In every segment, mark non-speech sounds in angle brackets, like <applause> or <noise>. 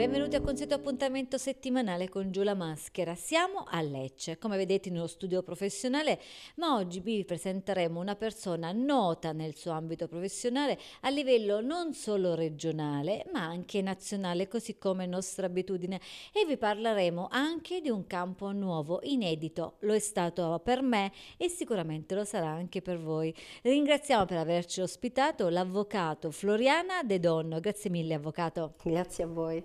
Benvenuti al consueto appuntamento settimanale con Giù la Maschera. Siamo a Lecce, come vedete in uno studio professionale, ma oggi vi presenteremo una persona nota nel suo ambito professionale a livello non solo regionale, ma anche nazionale, così come nostra abitudine e vi parleremo anche di un campo nuovo, inedito. Lo è stato per me e sicuramente lo sarà anche per voi. Ringraziamo per averci ospitato l'avvocato Floriana De Donno. Grazie mille avvocato. Grazie a voi.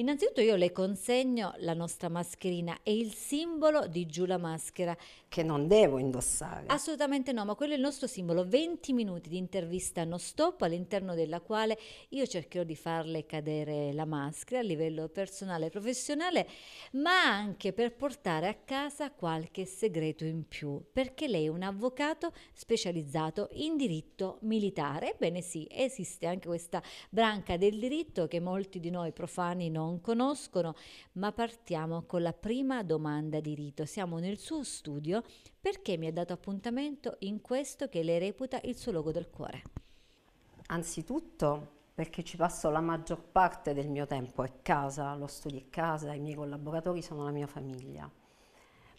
Innanzitutto io le consegno la nostra mascherina è il simbolo di giù la maschera. Che non devo indossare. Assolutamente no, ma quello è il nostro simbolo. 20 minuti di intervista non stop all'interno della quale io cercherò di farle cadere la maschera a livello personale e professionale, ma anche per portare a casa qualche segreto in più, perché lei è un avvocato specializzato in diritto militare. Ebbene sì, esiste anche questa branca del diritto che molti di noi profani non non conoscono, ma partiamo con la prima domanda di Rito. Siamo nel suo studio perché mi ha dato appuntamento in questo che le reputa il suo logo del cuore. Anzitutto perché ci passo la maggior parte del mio tempo a casa, lo studio è casa, i miei collaboratori sono la mia famiglia,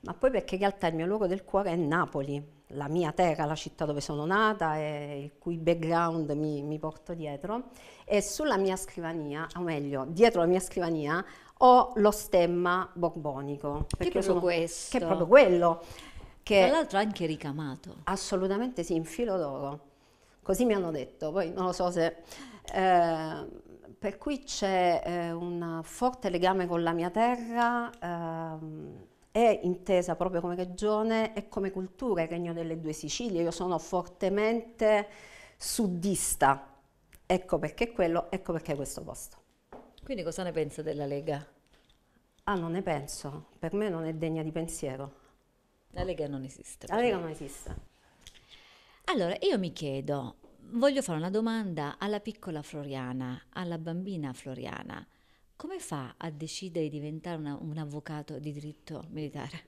ma poi perché in realtà il mio luogo del cuore è Napoli, la mia terra, la città dove sono nata e il cui background mi, mi porto dietro e sulla mia scrivania, o meglio, dietro la mia scrivania ho lo stemma borbonico. Che è proprio sono, questo. Che è proprio quello. Che Tra l'altro anche ricamato. Assolutamente sì, in filo d'oro. Così mi hanno detto, poi non lo so se... Eh, per cui c'è eh, un forte legame con la mia terra, eh, è intesa proprio come regione e come cultura, il regno delle due Sicilie. Io sono fortemente sudista, ecco perché quello, ecco perché questo posto. Quindi cosa ne pensa della Lega? Ah, non ne penso, per me non è degna di pensiero. La Lega non esiste. La Lega me. non esiste. Allora, io mi chiedo, voglio fare una domanda alla piccola Floriana, alla bambina Floriana come fa a decidere di diventare una, un avvocato di diritto militare?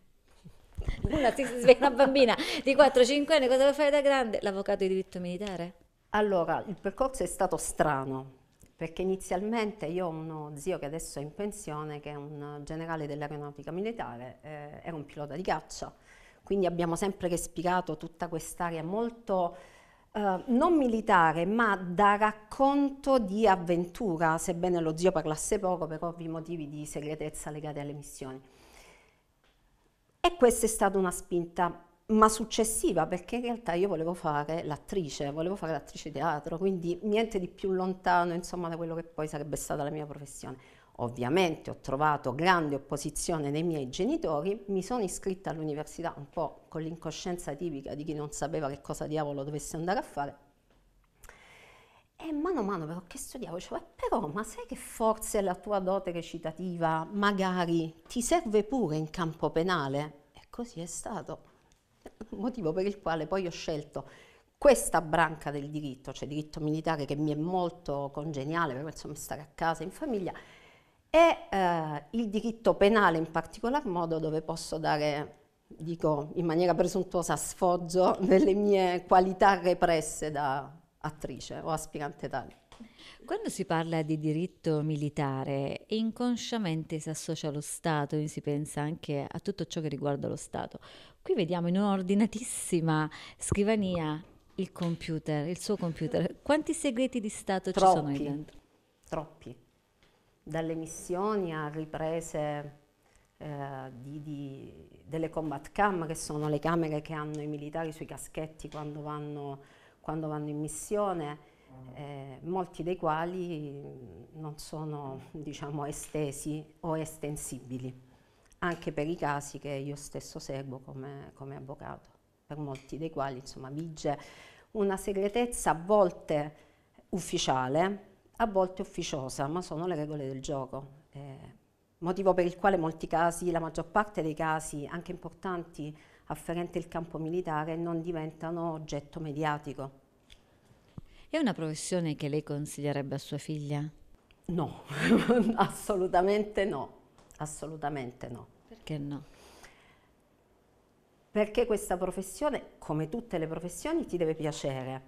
Una, <laughs> una bambina di 4-5 anni, cosa vuole fare da grande? L'avvocato di diritto militare? Allora, il percorso è stato strano, perché inizialmente io ho uno zio che adesso è in pensione, che è un generale dell'aeronautica militare, eh, era un pilota di caccia, quindi abbiamo sempre respirato tutta quest'area molto eh, non militare ma da racconto di avventura, sebbene lo zio parlasse poco per ovvi motivi di segretezza legati alle missioni. E questa è stata una spinta, ma successiva, perché in realtà io volevo fare l'attrice, volevo fare l'attrice teatro, quindi niente di più lontano insomma da quello che poi sarebbe stata la mia professione. Ovviamente ho trovato grande opposizione nei miei genitori, mi sono iscritta all'università un po' con l'incoscienza tipica di chi non sapeva che cosa diavolo dovesse andare a fare. E mano a mano però che studiavo, dicevo, eh, però ma sai che forse la tua dote recitativa magari ti serve pure in campo penale? E così è stato, motivo per il quale poi ho scelto questa branca del diritto, cioè diritto militare che mi è molto congeniale, per insomma stare a casa in famiglia, e eh, il diritto penale in particolar modo dove posso dare, dico in maniera presuntuosa, sfoggio delle <laughs> mie qualità represse da attrice o aspirante tale. Quando si parla di diritto militare, inconsciamente si associa allo Stato e si pensa anche a tutto ciò che riguarda lo Stato. Qui vediamo in un'ordinatissima scrivania il computer, il suo computer. Quanti segreti di Stato troppi, ci sono lì dentro? Troppi dalle missioni a riprese eh, di, di, delle combat cam, che sono le camere che hanno i militari sui caschetti quando vanno, quando vanno in missione, eh, molti dei quali non sono diciamo, estesi o estensibili, anche per i casi che io stesso seguo come, come avvocato, per molti dei quali insomma, vige una segretezza a volte ufficiale, a volte officiosa, ma sono le regole del gioco. Eh, motivo per il quale molti casi, la maggior parte dei casi, anche importanti, afferenti al campo militare, non diventano oggetto mediatico. È una professione che lei consiglierebbe a sua figlia? No, <laughs> assolutamente no, assolutamente no. Perché no? Perché questa professione, come tutte le professioni, ti deve piacere,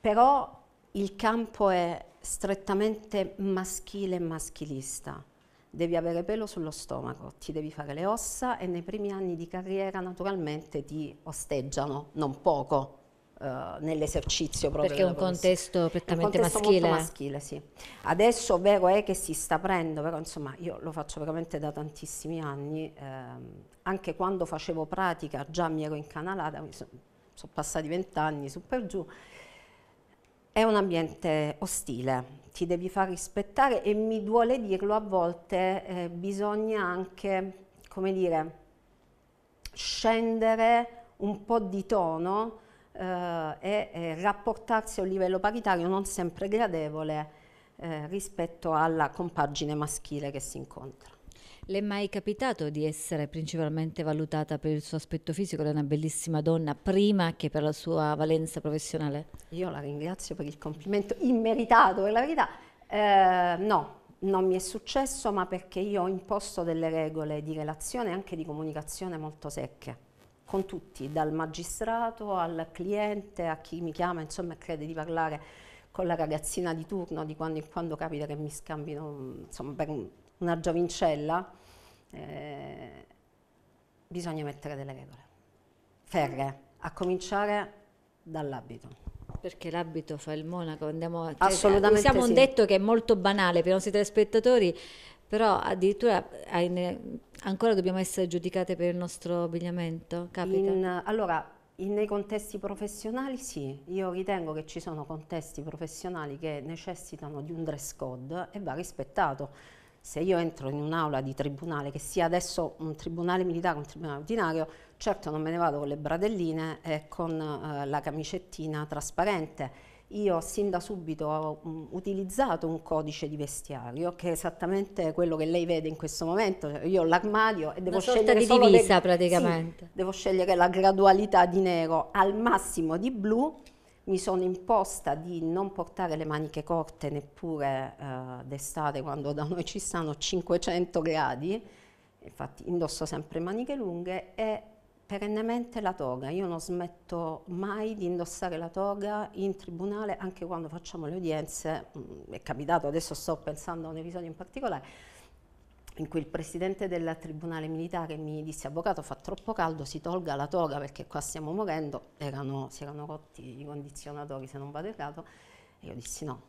però il campo è strettamente maschile e maschilista. Devi avere pelo sullo stomaco, ti devi fare le ossa e nei primi anni di carriera naturalmente ti osteggiano, non poco, eh, nell'esercizio proprio. Perché è un contesto prettamente maschile. maschile sì. Adesso vero è che si sta aprendo, però insomma io lo faccio veramente da tantissimi anni, ehm, anche quando facevo pratica già mi ero incanalata, sono so passati vent'anni su per giù, è un ambiente ostile, ti devi far rispettare e mi duole dirlo a volte, eh, bisogna anche, come dire, scendere un po' di tono eh, e, e, rapportarsi a un livello paritario non sempre gradevole eh, rispetto alla compagine maschile che si incontra. Le è mai capitato di essere principalmente valutata per il suo aspetto fisico? Lei è una bellissima donna, prima che per la sua valenza professionale. Io la ringrazio per il complimento immeritato, per la verità. Eh, no, non mi è successo, ma perché io ho imposto delle regole di relazione e anche di comunicazione molto secche con tutti, dal magistrato al cliente, a chi mi chiama, insomma, crede di parlare con la ragazzina di turno di quando in quando capita che mi scambino insomma, per un una giovincella, eh, bisogna mettere delle regole ferre, a cominciare dall'abito. Perché l'abito fa il monaco, andiamo a... Assolutamente Usiamo sì. un detto che è molto banale per i nostri telespettatori, però addirittura ancora dobbiamo essere giudicate per il nostro abbigliamento, capita? In, allora, in, nei contesti professionali sì, io ritengo che ci sono contesti professionali che necessitano di un dress code e va rispettato se io entro in un'aula di tribunale, che sia adesso un tribunale militare o un tribunale ordinario, certo non me ne vado con le bradelline e con eh, la camicettina trasparente. Io sin da subito ho mh, mm, utilizzato un codice di vestiario che è esattamente quello che lei vede in questo momento. Io ho l'armadio e devo Una scegliere di divisa, le... praticamente. Sì, devo scegliere la gradualità di nero al massimo di blu mi sono imposta di non portare le maniche corte neppure eh, d'estate quando da noi ci stanno 500 gradi, infatti indosso sempre maniche lunghe e perennemente la toga, io non smetto mai di indossare la toga in tribunale anche quando facciamo le udienze, mh, mm, è capitato, adesso sto pensando a un episodio in particolare, in cui il presidente del tribunale militare mi disse avvocato fa troppo caldo si tolga la toga perché qua stiamo morendo erano, si erano rotti i condizionatori se non vado errato e io dissi no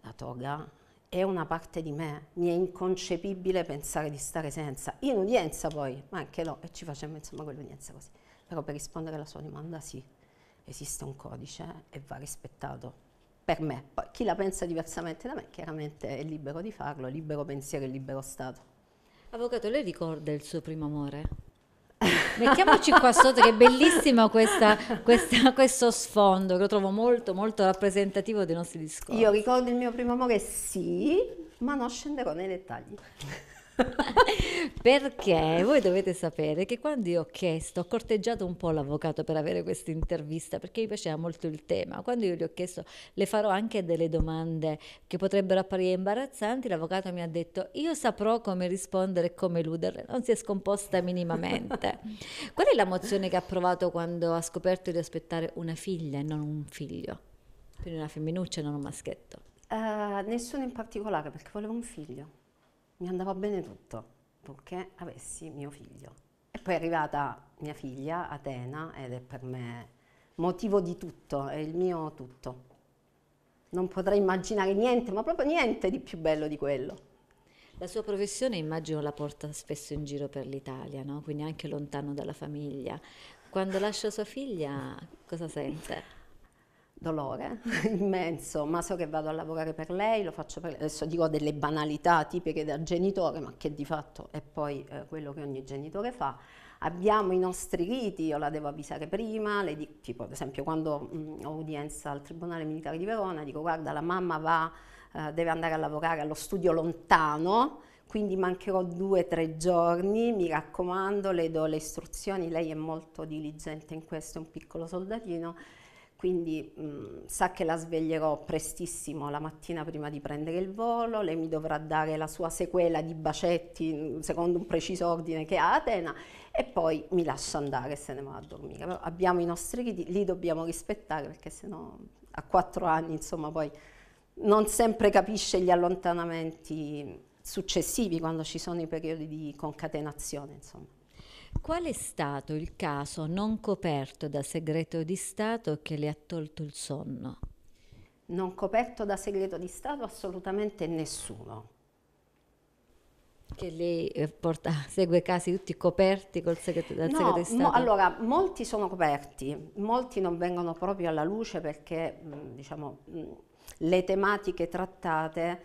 la toga è una parte di me mi è inconcepibile pensare di stare senza in udienza poi ma anche no e ci facemmo insomma quell'udienza così però per rispondere alla sua domanda sì esiste un codice e va rispettato per me poi chi la pensa diversamente da me chiaramente è libero di farlo libero pensiero e libero stato Avvocato, lei ricorda il suo primo amore? Mettiamoci qua sotto che è bellissimo questa, questa, questo sfondo che lo trovo molto molto rappresentativo dei nostri discorsi. Io ricordo il mio primo amore sì, ma non scenderò nei dettagli. <laughs> Perché voi dovete sapere che quando io ho chiesto, ho corteggiato un po' l'avvocato per avere questa intervista perché mi piaceva molto il tema. Quando io gli ho chiesto, le farò anche delle domande che potrebbero apparire imbarazzanti, l'avvocato mi ha detto: Io saprò come rispondere e come eluderle. Non si è scomposta minimamente. <laughs> Qual è l'emozione che ha provato quando ha scoperto di aspettare una figlia e non un figlio? Quindi una femminuccia e non un maschietto? Uh, nessuno in particolare perché volevo un figlio mi andava bene tutto, purché avessi mio figlio. E poi è arrivata mia figlia, Atena, ed è per me motivo di tutto, è il mio tutto. Non potrei immaginare niente, ma proprio niente di più bello di quello. La sua professione immagino la porta spesso in giro per l'Italia, no? quindi anche lontano dalla famiglia. Quando lascia sua figlia, cosa sente? dolore <laughs> immenso, ma so che vado a lavorare per lei, lo faccio per lei. Adesso dico delle banalità tipiche da genitore, ma che di fatto è poi eh, quello che ogni genitore fa. Abbiamo i nostri riti, io la devo avvisare prima, di, tipo ad esempio quando mh, mm, ho udienza al Tribunale Militare di Verona, dico guarda la mamma va, eh, deve andare a lavorare allo studio lontano, quindi mancherò due o tre giorni, mi raccomando, le do le istruzioni, lei è molto diligente in questo, è un piccolo soldatino, quindi mh, mm, sa che la sveglierò prestissimo la mattina prima di prendere il volo, lei mi dovrà dare la sua sequela di bacetti mm, secondo un preciso ordine che ha Atena e poi mi lascia andare e se ne va a dormire. Però abbiamo i nostri riti, li dobbiamo rispettare perché sennò a quattro anni insomma poi non sempre capisce gli allontanamenti successivi quando ci sono i periodi di concatenazione insomma. Qual è stato il caso non coperto da segreto di Stato che le ha tolto il sonno? Non coperto da segreto di Stato assolutamente nessuno. Che lei eh, porta, <laughs> segue casi tutti coperti col segreto, dal no, segreto di Stato? Mo, allora, molti sono coperti, molti non vengono proprio alla luce perché mm, diciamo, mm, le tematiche trattate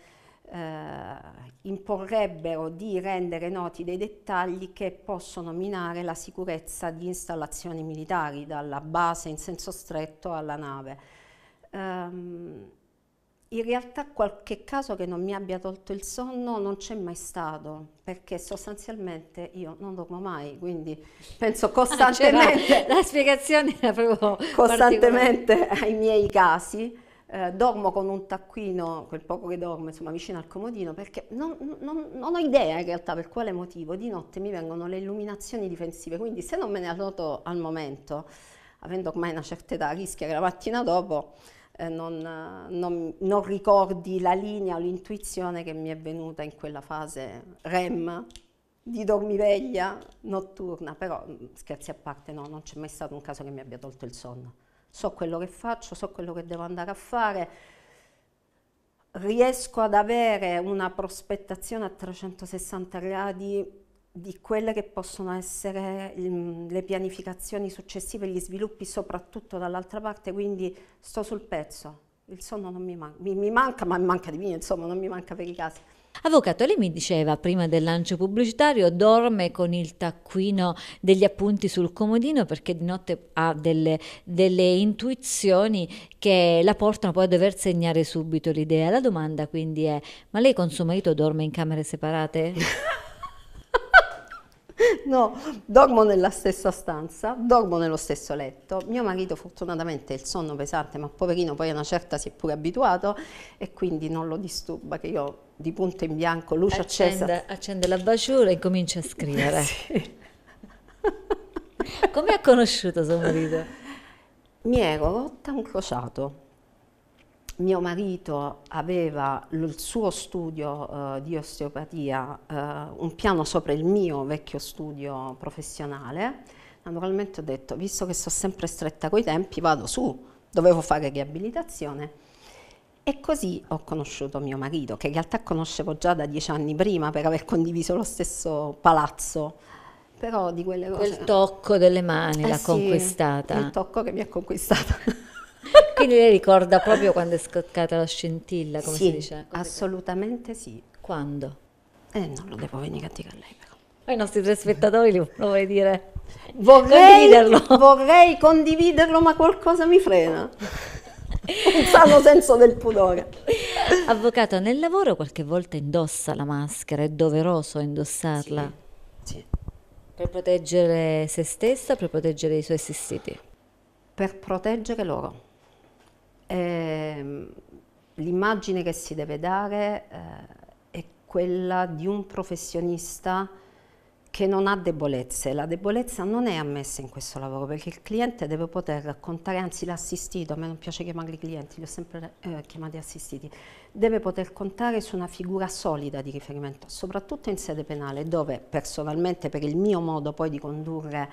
eh, imporrebbero di rendere noti dei dettagli che possono minare la sicurezza di installazioni militari, dalla base in senso stretto alla nave. Um, in realtà qualche caso che non mi abbia tolto il sonno non c'è mai stato, perché sostanzialmente io non dormo mai, quindi penso ah, costantemente... Ah, la spiegazione era proprio... Costantemente ai miei casi, eh, dormo con un taccuino, quel poco che dormo, insomma, vicino al comodino, perché non, non, non, ho idea in realtà per quale motivo di notte mi vengono le illuminazioni difensive, quindi se non me ne annoto al momento, avendo ormai una certa età, rischia che la mattina dopo eh, non, non, non ricordi la linea o l'intuizione che mi è venuta in quella fase REM di dormiveglia notturna, però mm, scherzi a parte no, non c'è mai stato un caso che mi abbia tolto il sonno so quello che faccio, so quello che devo andare a fare, riesco ad avere una prospettazione a 360 gradi di quelle che possono essere mm, le pianificazioni successive, gli sviluppi soprattutto dall'altra parte, quindi sto sul pezzo, il sonno non mi manca, mi, mi manca ma manca di me, insomma non mi manca per i casi. Avvocato, lei mi diceva prima del lancio pubblicitario dorme con il taccuino degli appunti sul comodino perché di notte ha delle, delle intuizioni che la portano poi a dover segnare subito l'idea. La domanda quindi è, ma lei con suo marito dorme in camere separate? <laughs> <laughs> no, dormo nella stessa stanza, dormo nello stesso letto. Mio marito fortunatamente ha il sonno pesante, ma poverino poi a una certa si è pure abituato e quindi non lo disturba che io di punto in bianco, luce accende, accesa. Accende la baciura e comincia a scrivere. <laughs> sì. Come ha conosciuto suo marito? Mi ero rotta un crociato mio marito aveva il suo studio eh, di osteopatia eh, un piano sopra il mio vecchio studio professionale, naturalmente ho detto, visto che sto sempre stretta coi tempi, vado su, dovevo fare riabilitazione. E così ho conosciuto mio marito, che in realtà conoscevo già da dieci anni prima per aver condiviso lo stesso palazzo. Però di quelle cose... Quel tocco delle mani eh l'ha sì, conquistata. Il tocco che mi ha conquistata. Quindi lei ricorda proprio quando è scoccata la scintilla, come sì, si dice? Come assolutamente sì. Quando? Eh, non lo devo venire a dire a lei però. Ai nostri tre spettatori li vorrei dire. Vorrei condividerlo. <laughs> vorrei condividerlo, ma qualcosa mi frena. <laughs> Un sano senso del pudore. Avvocato, nel lavoro qualche volta indossa la maschera, è doveroso indossarla? Sì, sì. Per proteggere se stessa, per proteggere i suoi assistiti? Per proteggere loro eh, l'immagine che si deve dare eh, è quella di un professionista che non ha debolezze. La debolezza non è ammessa in questo lavoro perché il cliente deve poter raccontare, anzi l'assistito, a me non piace chiamarli clienti, li ho sempre eh, chiamati assistiti, deve poter contare su una figura solida di riferimento, soprattutto in sede penale dove personalmente per il mio modo poi di condurre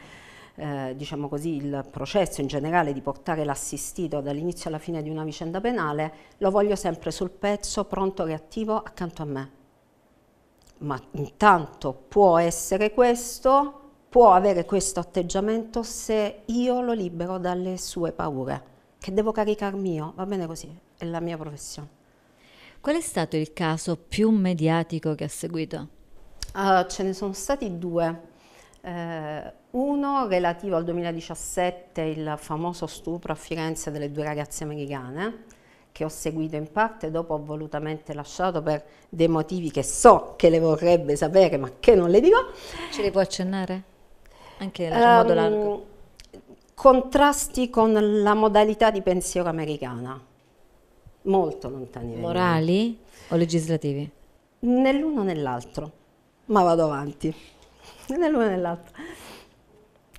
eh, diciamo così, il processo in generale, di portare l'assistito dall'inizio alla fine di una vicenda penale, lo voglio sempre sul pezzo, pronto, reattivo, accanto a me. Ma intanto può essere questo, può avere questo atteggiamento se io lo libero dalle sue paure, che devo caricarmi io, va bene così, è la mia professione. Qual è stato il caso più mediatico che ha seguito? Uh, ce ne sono stati due. Eh, uno relativo al 2017, il famoso stupro a Firenze delle due ragazze americane, che ho seguito in parte, dopo ho volutamente lasciato per dei motivi che so che le vorrebbe sapere, ma che non le dico. Ce li può accennare? Anche in um, ehm, modo largo. Contrasti con la modalità di pensiero americana, molto lontani. Morali o legislativi? Nell'uno o nell'altro, ma vado avanti nell'uno e nell'altro.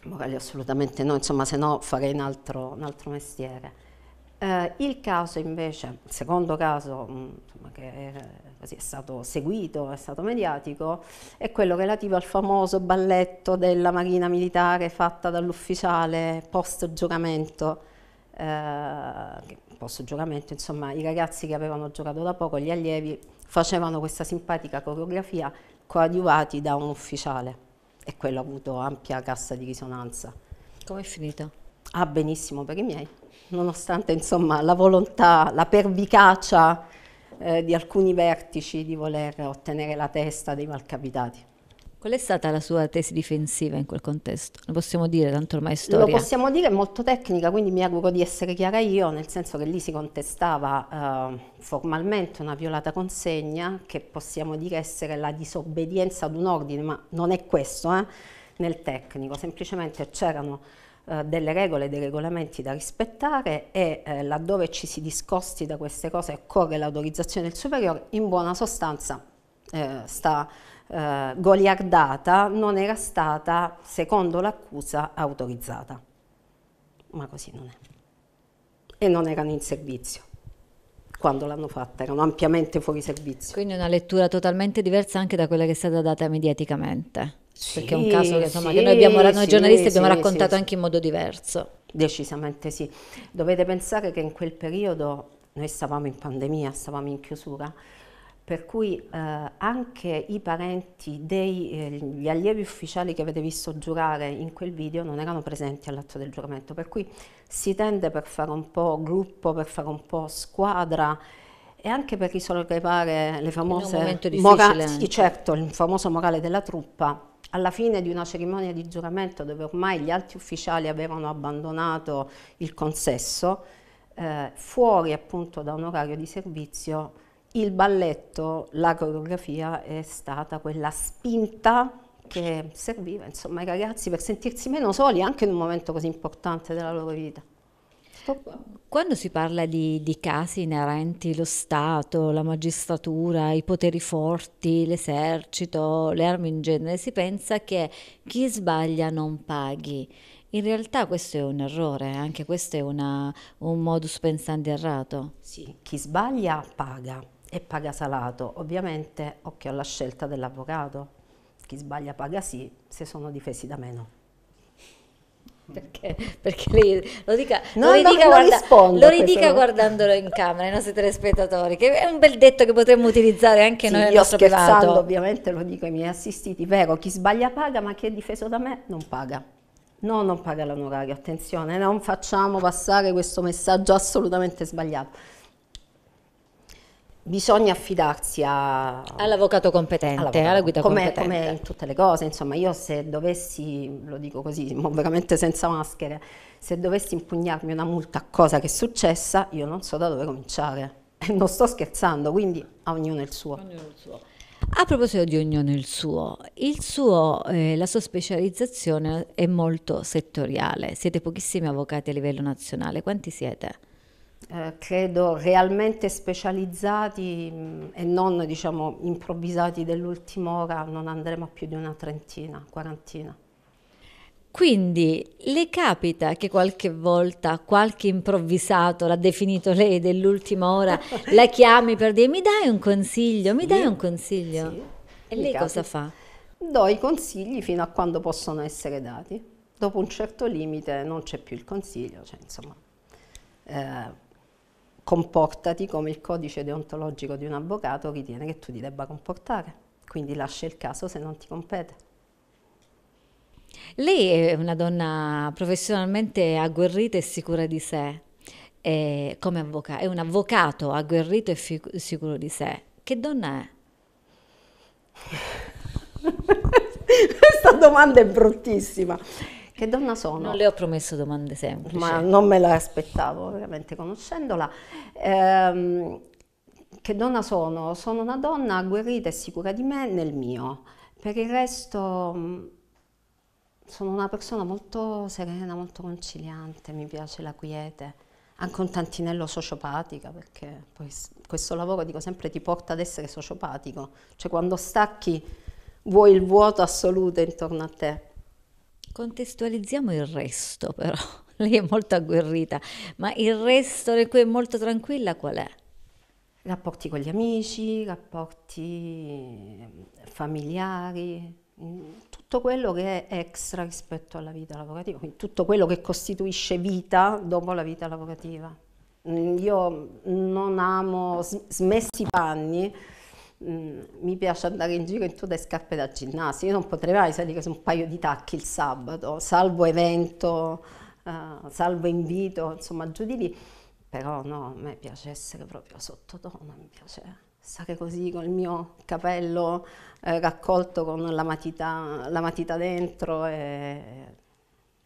Morali assolutamente no, insomma se no farei un altro, un altro mestiere. Eh, il caso invece, il secondo caso mm, insomma, che è, così, è stato seguito, è stato mediatico, è quello relativo al famoso balletto della Marina Militare fatta dall'ufficiale post giuramento, eh, post giuramento, insomma i ragazzi che avevano giocato da poco, gli allievi, facevano questa simpatica coreografia coadiuvati da un ufficiale e quello ha avuto ampia cassa di risonanza. Come è finita? Ah, benissimo per i miei, nonostante insomma, la volontà, la pervicacia eh, di alcuni vertici di voler ottenere la testa dei malcapitati. Qual è stata la sua tesi difensiva in quel contesto? Lo possiamo dire, tanto ormai è storia. Lo possiamo dire, è molto tecnica, quindi mi auguro di essere chiara io, nel senso che lì si contestava eh, formalmente una violata consegna, che possiamo dire essere la disobbedienza ad un ordine, ma non è questo eh, nel tecnico, semplicemente c'erano eh, delle regole, dei regolamenti da rispettare e eh, laddove ci si discosti da queste cose occorre l'autorizzazione del superiore, in buona sostanza eh, sta eh, goliardata non era stata, secondo l'accusa, autorizzata. Ma così non è. E non erano in servizio quando l'hanno fatta, erano ampiamente fuori servizio. Quindi una lettura totalmente diversa anche da quella che è stata data mediaticamente. Sì, perché è un caso che, insomma, sì, che noi, abbiamo, noi giornalisti sì, abbiamo raccontato anche in modo diverso. Decisamente sì. Dovete pensare che in quel periodo noi stavamo in pandemia, stavamo in chiusura per cui eh, anche i parenti degli eh, allievi ufficiali che avete visto giurare in quel video non erano presenti all'atto del giuramento, per cui si tende per fare un po' gruppo, per fare un po' squadra e anche per risollevare le famose morali, certo, il famoso morale della truppa, alla fine di una cerimonia di giuramento dove ormai gli altri ufficiali avevano abbandonato il consesso, eh, fuori appunto da un orario di servizio il balletto, la coreografia è stata quella spinta che serviva insomma, ai ragazzi per sentirsi meno soli anche in un momento così importante della loro vita. Quando si parla di, di casi inerenti allo Stato, la magistratura, i poteri forti, l'esercito, le armi in genere, si pensa che chi sbaglia non paghi. In realtà questo è un errore, anche questo è una, un modus pensandi errato. Sì, chi sbaglia paga e paga salato. Ovviamente occhio alla scelta dell'avvocato. Chi sbaglia paga sì, se sono difesi da meno. Perché, perché lei lo dica, no, lo ridica, guarda, lo guardandolo in camera ai nostri telespettatori, che è un bel detto che potremmo utilizzare anche sì, noi nel nostro scherzando, ovviamente lo dico ai miei assistiti, vero, chi sbaglia paga, ma chi è difeso da me non paga. No, non paga l'onorario, attenzione, non facciamo passare questo messaggio assolutamente sbagliato bisogna affidarsi a, all'avvocato competente, alla guida come, competente. Come in tutte le cose, insomma, io se dovessi, lo dico così, <laughs> veramente senza maschere, se dovessi impugnarmi una multa a cosa che è successa, io non so da dove cominciare. <laughs> non sto scherzando, quindi a ognuno il suo. Ognuno il suo. A proposito di ognuno il suo, il suo eh, la sua specializzazione è molto settoriale, siete pochissimi avvocati a livello nazionale, quanti siete? Eh, credo realmente specializzati mh, mm, e non diciamo, improvvisati dell'ultima ora non andremo a più di una trentina, quarantina. Quindi le capita che qualche volta qualche improvvisato, l'ha definito lei dell'ultima ora, <laughs> la chiami per dire mi dai un consiglio, mi dai un consiglio? Sì, e lei capita. cosa fa? Do i consigli fino a quando possono essere dati. Dopo un certo limite non c'è più il consiglio, cioè, insomma, eh, comportati come il codice deontologico di un avvocato ritiene che tu ti debba comportare, quindi lascia il caso se non ti compete. Lei è una donna professionalmente agguerrita e sicura di sé, è, eh, come avvocato, è un avvocato agguerrito e sicuro di sé. Che donna è? <laughs> Questa domanda è bruttissima. Che donna sono? Non le ho promesso domande semplici. Ma non me la aspettavo, veramente conoscendola. Ehm, che donna sono? Sono una donna agguerrita e sicura di me nel mio. Per il resto mm, sono una persona molto serena, molto conciliante, mi piace la quiete, anche un tantinello sociopatica, perché poi questo lavoro, dico sempre, ti porta ad essere sociopatico, cioè quando stacchi vuoi il vuoto assoluto intorno a te. Contestualizziamo il resto però, <laughs> lei è molto agguerrita, ma il resto di cui è molto tranquilla qual è? Rapporti con gli amici, rapporti ehm, familiari, tutto quello che è extra rispetto alla vita lavorativa, quindi tutto quello che costituisce vita dopo la vita lavorativa. Mm, io non amo smessi i panni, Mm, mi piace andare in giro in tutte le scarpe da ginnasio, io non potrei mai salire su un paio di tacchi il sabato, salvo evento, uh, salvo invito, insomma giù di lì, però no, a me piace essere proprio sottotono, mi piace stare così con il mio capello eh, raccolto con la matita, la matita dentro e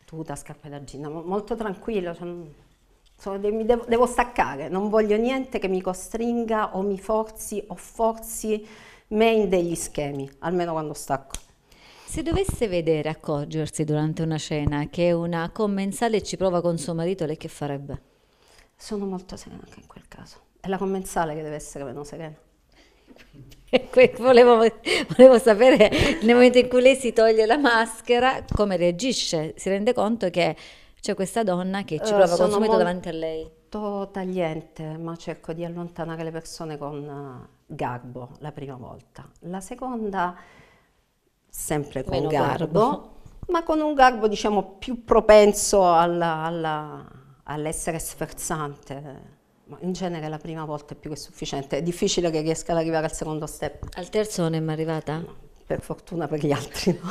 tutta scarpe da ginnasio, molto tranquillo. Cioè, mm. Sono, devo, devo, staccare, non voglio niente che mi costringa o mi forzi o forzi me in degli schemi, almeno quando stacco. Se dovesse vedere accorgersi durante una cena che una commensale ci prova con suo marito, lei che farebbe? Sono molto serena anche in quel caso. È la commensale che deve essere meno serena. <laughs> Volevo, volevo, sapere nel momento in cui lei si toglie la maschera come reagisce, si rende conto che c'è questa donna che ci eh, prova uh, consumeto davanti a lei. Sono tagliente, ma cerco di allontanare le persone con eh, garbo la prima volta. La seconda, sempre con garbo, garbo, <laughs> ma con un garbo diciamo più propenso alla, alla, all'essere sferzante. in genere la prima volta è più che sufficiente. È difficile che riesca ad arrivare al secondo step. Al terzo non è mai arrivata? No, per fortuna per gli altri no.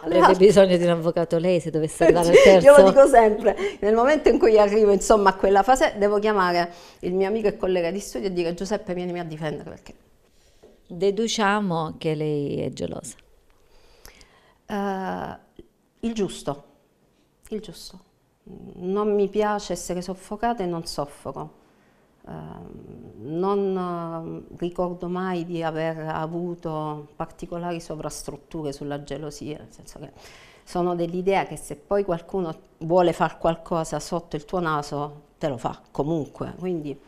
Avrebbe no. bisogno di un avvocato lei se dovesse <laughs> arrivare al terzo. Io lo dico sempre, nel momento in cui arrivo insomma a quella fase devo chiamare il mio amico e collega di studio e dire Giuseppe vieni a difendere perché... Deduciamo che lei è gelosa. Uh, il giusto, il giusto. Non mi piace essere soffocata e non soffoco Ehm, non ehm, ricordo mai di aver avuto particolari sovrastrutture sulla gelosia, nel senso che sono dell'idea che se poi qualcuno vuole fare qualcosa sotto il tuo naso, te lo fa comunque. Quindi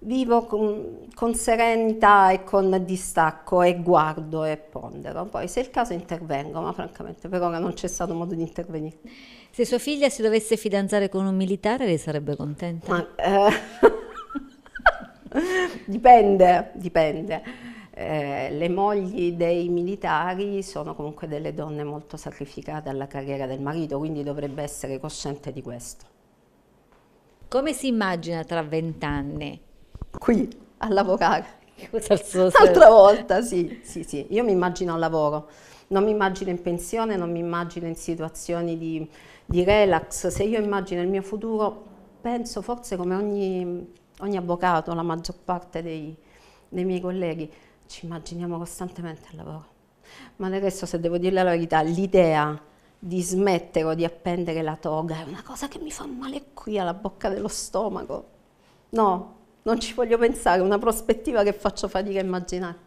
vivo con, con, serenità e con distacco e guardo e pondero. Poi se è il caso intervengo, ma francamente per ora non c'è stato modo di intervenire. Se sua figlia si dovesse fidanzare con un militare, lei sarebbe contenta? Ma, eh, <laughs> <laughs> dipende, dipende. Eh, le mogli dei militari sono comunque delle donne molto sacrificate alla carriera del marito, quindi dovrebbe essere cosciente di questo. Come si immagina tra vent'anni? Qui, a lavorare. <laughs> Altra volta, sì, sì, sì. Io mi immagino al lavoro, non mi immagino in pensione, non mi immagino in situazioni di, di relax. Se io immagino il mio futuro, penso forse come ogni ogni avvocato, la maggior parte dei, dei miei colleghi, ci immaginiamo costantemente al lavoro. Ma del resto, se devo dirle la verità, l'idea di smettere o di appendere la toga è una cosa che mi fa male qui alla bocca dello stomaco. No, non ci voglio pensare, è una prospettiva che faccio fatica a immaginare.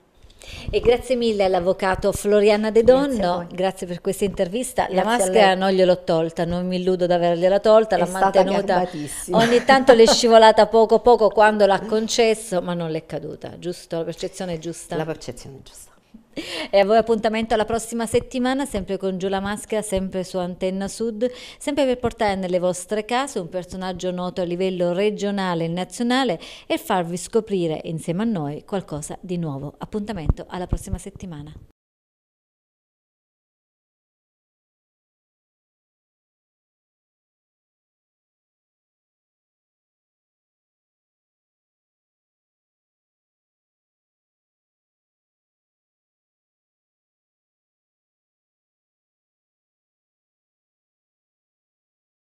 E grazie mille all'avvocato Floriana De Donno, grazie, grazie per questa intervista. Grazie la maschera non gliel'ho tolta, non mi illudo di avergliela tolta, l'ha mantenuta. Ogni tanto l'è <laughs> scivolata poco poco quando l'ha concesso, ma non l'è caduta, giusto? La percezione è giusta? La percezione è giusta. <laughs> E a voi appuntamento alla prossima settimana, sempre con Giù la Maschera, sempre su Antenna Sud, sempre per portare nelle vostre case un personaggio noto a livello regionale e nazionale e farvi scoprire insieme a noi qualcosa di nuovo. Appuntamento alla prossima settimana.